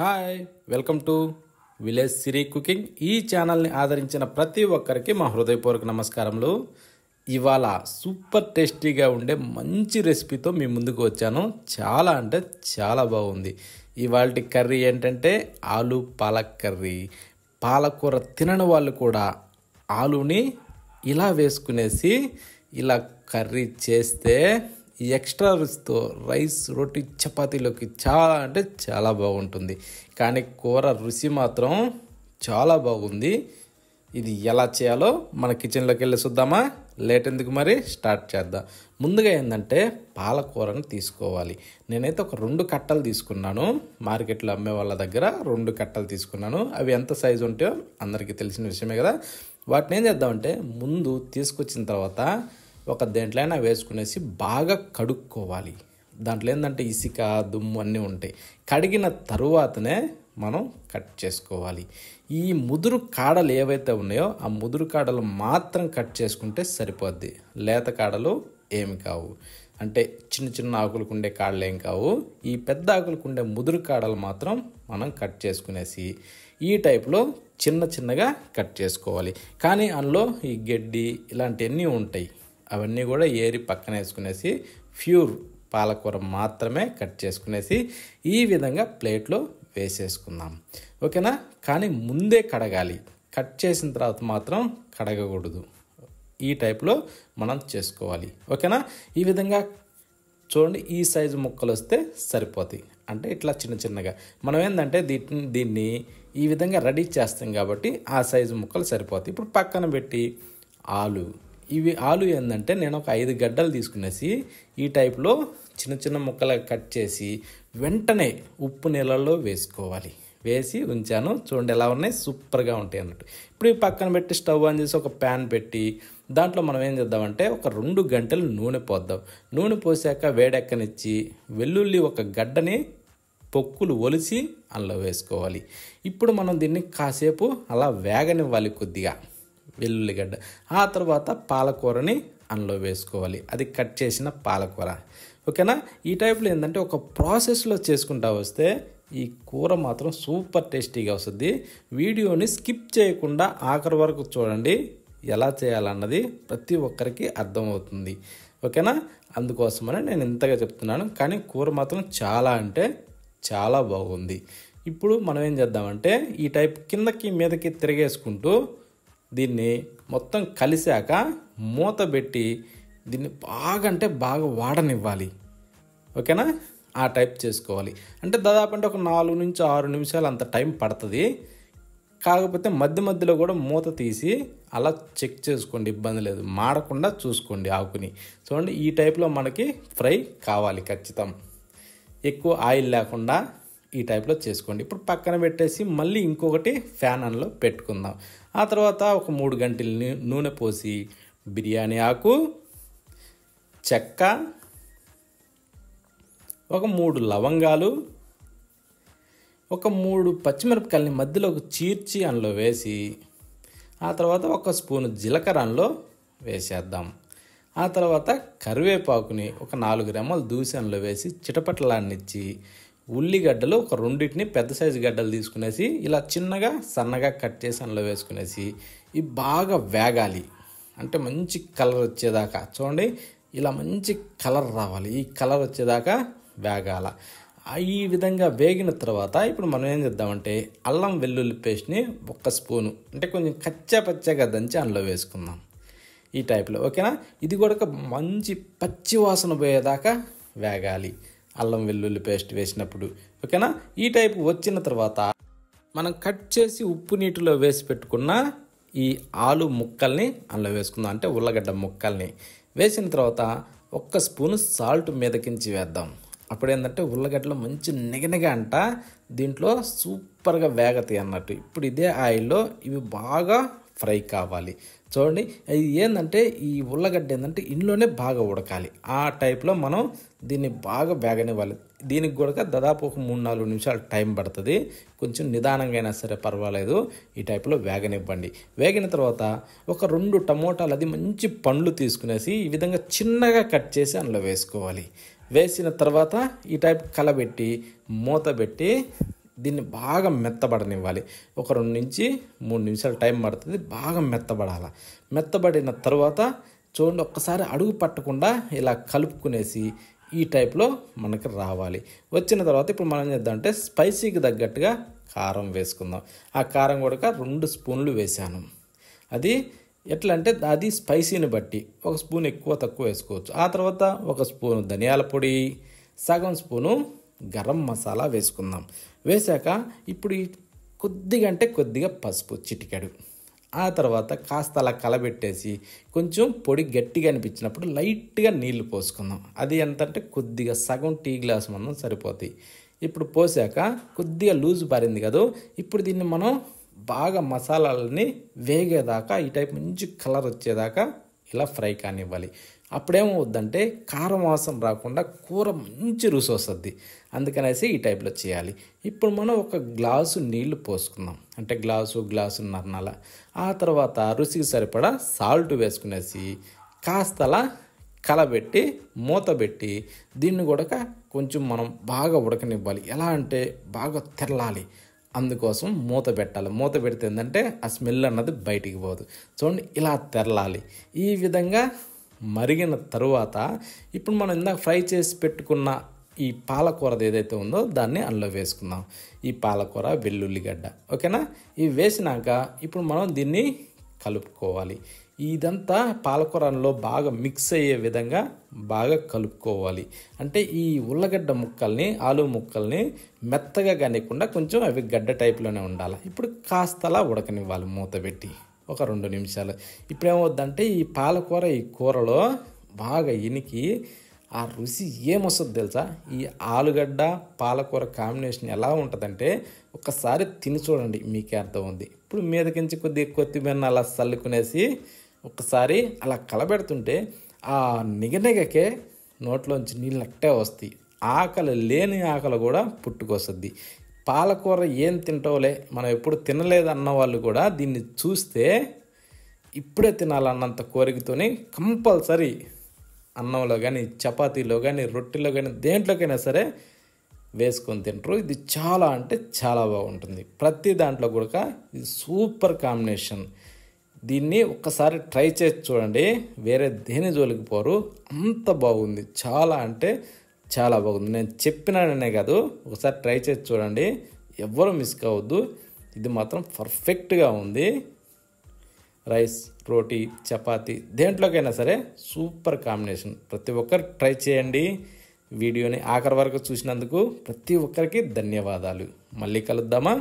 hi welcome to village Siri cooking ఈ ఛానల్ని ఆదరించిన ప్రతి ఒక్కరికి మా హృదయపూర్వక నమస్కారములు ఇవాళ సూపర్ టేస్టీగా ఉండే మంచి రెసిపీతో మీ ముందుకు వచ్చాను చాలా అంటే చాలా బాగుంది ఇవాళ కర్రీ ఏంటంటే ఆలు పాలక్ కర్రీ పాలకూర తినని వాళ్ళు కూడా ఆలుని ఇలా వేసుకునేసి ఇలా కర్రీ చేస్తే ఈ ఎక్స్ట్రా రుచితో రైస్ రోటీ చపాతీలోకి చాలా అంటే చాలా బాగుంటుంది కానీ కూర రుచి మాత్రం చాలా బాగుంది ఇది ఎలా చేయాలో మన కిచెన్లోకి వెళ్ళి చూద్దామా లేట్ ఎందుకు మరి స్టార్ట్ చేద్దాం ముందుగా ఏంటంటే పాలకూరను తీసుకోవాలి నేనైతే ఒక రెండు కట్టలు తీసుకున్నాను మార్కెట్లో అమ్మే వాళ్ళ దగ్గర రెండు కట్టలు తీసుకున్నాను అవి ఎంత సైజు ఉంటాయో అందరికీ తెలిసిన విషయమే కదా వాటిని ఏం చేద్దామంటే ముందు తీసుకొచ్చిన తర్వాత ఒక దేంట్లైనా వేసుకునేసి బాగా కడుక్కోవాలి దాంట్లో ఏంటంటే ఇసుక దుమ్ము అన్నీ ఉంటాయి కడిగిన తరువాతనే మనం కట్ చేసుకోవాలి ఈ ముదురు కాడలు ఏవైతే ఉన్నాయో ఆ ముదురు కాడలు మాత్రం కట్ చేసుకుంటే సరిపోద్ది లేత కాడలు ఏమి కావు అంటే చిన్న చిన్న ఆకులకు ఉండే కాళ్ళు ఏం కావు ఈ పెద్ద ఆకులకు ఉండే ముదురు కాడలు మాత్రం మనం కట్ చేసుకునేసి ఈ టైప్లో చిన్న చిన్నగా కట్ చేసుకోవాలి కానీ అందులో ఈ గడ్డి ఇలాంటివన్నీ ఉంటాయి అవన్నీ కూడా ఏరి పక్కన వేసుకునేసి ప్యూర్ పాలకూర మాత్రమే కట్ చేసుకునేసి ఈ విధంగా ప్లేట్లో వేసేసుకుందాం ఓకేనా కానీ ముందే కడగాలి కట్ చేసిన తర్వాత మాత్రం కడగకూడదు ఈ టైప్లో మనం చేసుకోవాలి ఓకేనా ఈ విధంగా చూడండి ఈ సైజు ముక్కలు వస్తే సరిపోతాయి అంటే ఇట్లా చిన్న చిన్నగా మనం ఏంటంటే దీన్ని దీన్ని ఈ విధంగా రెడీ చేస్తాం కాబట్టి ఆ సైజు ముక్కలు సరిపోతాయి ఇప్పుడు పక్కన పెట్టి ఆలు ఇవి ఆలు ఏంటంటే నేను ఒక ఐదు గడ్డలు తీసుకునేసి ఈ టైప్లో చిన్న చిన్న ముక్కలు కట్ చేసి వెంటనే ఉప్పు నీళ్ళల్లో వేసుకోవాలి వేసి ఉంచాను చూడండి ఎలా ఉన్నాయి సూపర్గా ఉంటాయి అన్నట్టు ఇప్పుడు ఈ పక్కన పెట్టి స్టవ్ ఆన్ చేసి ఒక ప్యాన్ పెట్టి దాంట్లో మనం ఏం చేద్దామంటే ఒక రెండు గంటలు నూనె పోద్దాం నూనె పోసాక వేడెక్కనిచ్చి వెల్లుల్లి ఒక గడ్డని పొక్కులు ఒలిసి అందులో వేసుకోవాలి ఇప్పుడు మనం దీన్ని కాసేపు అలా వేగనివ్వాలి కొద్దిగా వెల్లుల్లిగడ్డ ఆ తర్వాత పాలకూరని అందులో వేసుకోవాలి అది కట్ చేసిన పాలకూర ఓకేనా ఈ టైప్లో ఏంటంటే ఒక ప్రాసెస్లో చేసుకుంటా వస్తే ఈ కూర మాత్రం సూపర్ టేస్టీగా వస్తుంది వీడియోని స్కిప్ చేయకుండా ఆఖరి వరకు చూడండి ఎలా చేయాలన్నది ప్రతి ఒక్కరికి అర్థమవుతుంది ఓకేనా అందుకోసమని నేను ఇంతగా చెప్తున్నాను కానీ కూర మాత్రం చాలా అంటే చాలా బాగుంది ఇప్పుడు మనం ఏం చేద్దామంటే ఈ టైప్ కిందకి మీదకి తిరిగేసుకుంటూ దీన్ని మొత్తం కలిసాక మూత పెట్టి దీన్ని బాగా అంటే బాగా వాడనివ్వాలి ఓకేనా ఆ టైప్ చేసుకోవాలి అంటే దాదాపు అంటే ఒక నాలుగు నుంచి ఆరు నిమిషాలు అంత టైం పడుతుంది కాకపోతే మధ్య మధ్యలో కూడా మూత తీసి అలా చెక్ చేసుకోండి ఇబ్బంది లేదు మాడకుండా చూసుకోండి ఆకుని చూడండి ఈ టైప్లో మనకి ఫ్రై కావాలి ఖచ్చితం ఎక్కువ ఆయిల్ లేకుండా ఈ టైప్లో చేసుకోండి ఇప్పుడు పక్కన పెట్టేసి మళ్ళీ ఇంకొకటి ఫ్యాన్ అన్లో పెట్టుకుందాం ఆ తర్వాత ఒక మూడు గంటల నూనె పోసి బిర్యానీ ఆకు చెక్క ఒక మూడు లవంగాలు ఒక మూడు పచ్చిమిరపకాయలని మధ్యలో ఒక చీర్చి అందులో వేసి ఆ తర్వాత ఒక స్పూన్ జీలకర్ర అందులో వేసేద్దాం ఆ తర్వాత కరివేపాకుని ఒక నాలుగు రెమ్మలు దూసి అందులో వేసి చిటపట్లాన్నిచ్చి ఉల్లిగడ్డలు ఒక రెండింటిని పెద్ద సైజు గడ్డలు తీసుకునేసి ఇలా చిన్నగా సన్నగా కట్ చేసి అందులో వేసుకునేసి ఇవి బాగా వేగాలి అంటే మంచి కలర్ వచ్చేదాకా చూడండి ఇలా మంచి కలర్ రావాలి ఈ కలర్ వచ్చేదాకా వేగాల ఈ విధంగా వేగిన తర్వాత ఇప్పుడు మనం ఏం చేద్దామంటే అల్లం వెల్లుల్లి పేస్ట్ని ఒక్క స్పూను అంటే కొంచెం కచ్చా పచ్చగా దంచి అందులో వేసుకుందాం ఈ టైప్లో ఓకేనా ఇది కూడా మంచి పచ్చి వాసన పోయేదాకా వేగాలి అల్లం వెల్లుల్లి పేస్ట్ వేసినప్పుడు ఓకేనా ఈ టైపు వచ్చిన తర్వాత మనం కట్ చేసి ఉప్పు నీటిలో వేసి పెట్టుకున్న ఈ ఆలు ముక్కల్ని అందులో వేసుకుందాం అంటే ఉల్లగడ్డ ముక్కల్ని వేసిన తర్వాత ఒక్క స్పూన్ సాల్ట్ మీదకించి వేద్దాం అప్పుడు ఏంటంటే ఉల్లగడ్డలు మంచి నిగనిగ అంట దీంట్లో సూపర్గా వేగతాయి అన్నట్టు ఇప్పుడు ఇదే ఆయిల్లో ఇవి బాగా ఫ్రై కావాలి చూడండి ఇది ఏంటంటే ఈ ఉల్లగడ్డ ఏంటంటే ఇంట్లోనే బాగా ఉడకాలి ఆ టైప్లో మనం దీన్ని బాగా వేగనివ్వాలి దీనికి కూడా దాదాపు ఒక మూడు నాలుగు నిమిషాలు టైం పడుతుంది కొంచెం నిదానంగా అయినా సరే పర్వాలేదు ఈ టైప్లో వేగనివ్వండి వేగిన తర్వాత ఒక రెండు టమోటాలు అది మంచి పండ్లు తీసుకునేసి ఈ విధంగా చిన్నగా కట్ చేసి అందులో వేసుకోవాలి వేసిన తర్వాత ఈ టైప్ కలబెట్టి మూత పెట్టి దీన్ని బాగా మెత్తబడనివ్వాలి ఒక రెండు నుంచి మూడు నిమిషాలు టైం పడుతుంది బాగా మెత్తబడాలి మెత్తబడిన తర్వాత చూడండి ఒక్కసారి అడుగు పట్టకుండా ఇలా కలుపుకునేసి ఈ టైప్లో మనకి రావాలి వచ్చిన తర్వాత ఇప్పుడు మనం చేద్దామంటే స్పైసీకి తగ్గట్టుగా కారం వేసుకుందాం ఆ కారం కూడా రెండు స్పూన్లు వేసాను అది ఎట్లా అంటే అది స్పైసీని బట్టి ఒక స్పూన్ ఎక్కువ తక్కువ వేసుకోవచ్చు ఆ తర్వాత ఒక స్పూను ధనియాల పొడి సగం స్పూను గరం మసాలా వేసుకుందాం వేశాక ఇప్పుడు కొద్దిగా అంటే కొద్దిగా పసుపు చిటికాడు ఆ తర్వాత కాస్త అలా కలబెట్టేసి కొంచెం పొడి గట్టిగా అనిపించినప్పుడు లైట్గా నీళ్లు పోసుకుందాం అది ఎంత అంటే కొద్దిగా సగం టీ గ్లాస్ మనం సరిపోతాయి ఇప్పుడు పోసాక కొద్దిగా లూజ్ పారింది కదా ఇప్పుడు దీన్ని మనం బాగా మసాలాలని వేగేదాకా ఈ టైప్ మంచి కలర్ వచ్చేదాకా ఇలా ఫ్రై కానివ్వాలి అప్పుడేమవుద్దంటే కారం వాసన రాకుండా కూర మంచి రుచి వస్తుంది అందుకనేసి ఈ టైప్లో చేయాలి ఇప్పుడు మనం ఒక గ్లాసు నీళ్లు పోసుకుందాం అంటే గ్లాసు గ్లాసు నర్నాల ఆ తర్వాత రుచికి సరిపడా సాల్ట్ వేసుకునేసి కాస్తలా కలబెట్టి మూత పెట్టి దీన్ని కూడా కొంచెం మనం బాగా ఉడకనివ్వాలి ఎలా అంటే బాగా తెరలాలి అందుకోసం మూత పెట్టాలి మూత పెడితే ఏంటంటే ఆ స్మెల్ అన్నది బయటికి పోదు చూడండి ఇలా తెరలాలి ఈ విధంగా మరిగిన తరువాత ఇప్పుడు మనం ఇందాక ఫ్రై చేసి పెట్టుకున్న ఈ పాలకూరది ఏదైతే ఉందో దాన్ని అందులో వేసుకుందాం ఈ పాలకూర వెల్లుల్లిగడ్డ ఓకేనా ఇవి వేసినాక ఇప్పుడు మనం దీన్ని కలుపుకోవాలి ఇదంతా పాలకూరలో బాగా మిక్స్ అయ్యే విధంగా బాగా కలుపుకోవాలి అంటే ఈ ఉల్లగడ్డ ముక్కల్ని ఆలు ముక్కల్ని మెత్తగా కానివ్వకుండా కొంచెం అవి గడ్డ టైప్లోనే ఉండాలి ఇప్పుడు కాస్తలా ఉడకనివ్వాలి మూత పెట్టి ఒక రెండు నిమిషాలు ఇప్పుడేమవుద్దంటే ఈ పాలకూర ఈ కూరలో బాగా ఇనికి ఆ రుచి ఏమొస్తుంది తెలుసా ఈ ఆలుగడ్డ పాలకూర కాంబినేషన్ ఎలా ఉంటుందంటే ఒక్కసారి తిని చూడండి మీకే అర్థం ఉంది ఇప్పుడు మీదకించి కొద్ది కొత్తిమీర అలా చల్లుకునేసి ఒకసారి అలా కలబెడుతుంటే ఆ నిగనిగకే నోట్లోంచి నీళ్ళట్టే వస్తాయి ఆకలి లేని ఆకలి కూడా పుట్టుకొస్తుంది పాలకూర ఏం తింటావులే మనం ఎప్పుడు తినలేదు అన్న వాళ్ళు కూడా దీన్ని చూస్తే ఇప్పుడే తినాలన్నంత కోరికతోని కంపల్సరీ అన్నంలో కానీ చపాతీలో కానీ రొట్టెలో కానీ దేంట్లోకైనా సరే వేసుకొని తింటారు ఇది చాలా అంటే చాలా బాగుంటుంది ప్రతి దాంట్లో కూడా ఇది సూపర్ కాంబినేషన్ దీన్ని ఒక్కసారి ట్రై చేసి చూడండి వేరే దేని జోలికి పోరు అంత బాగుంది చాలా అంటే చాలా బాగుంది నేను చెప్పినాననే కాదు ఒకసారి ట్రై చేసి చూడండి ఎవ్వరు మిస్ కావద్దు ఇది మాత్రం పర్ఫెక్ట్గా ఉంది రైస్ రోటీ చపాతి దేంట్లోకైనా సరే సూపర్ కాంబినేషన్ ప్రతి ఒక్కరు ట్రై చేయండి వీడియోని ఆఖరి వరకు చూసినందుకు ప్రతి ఒక్కరికి ధన్యవాదాలు మళ్ళీ కలుద్దామా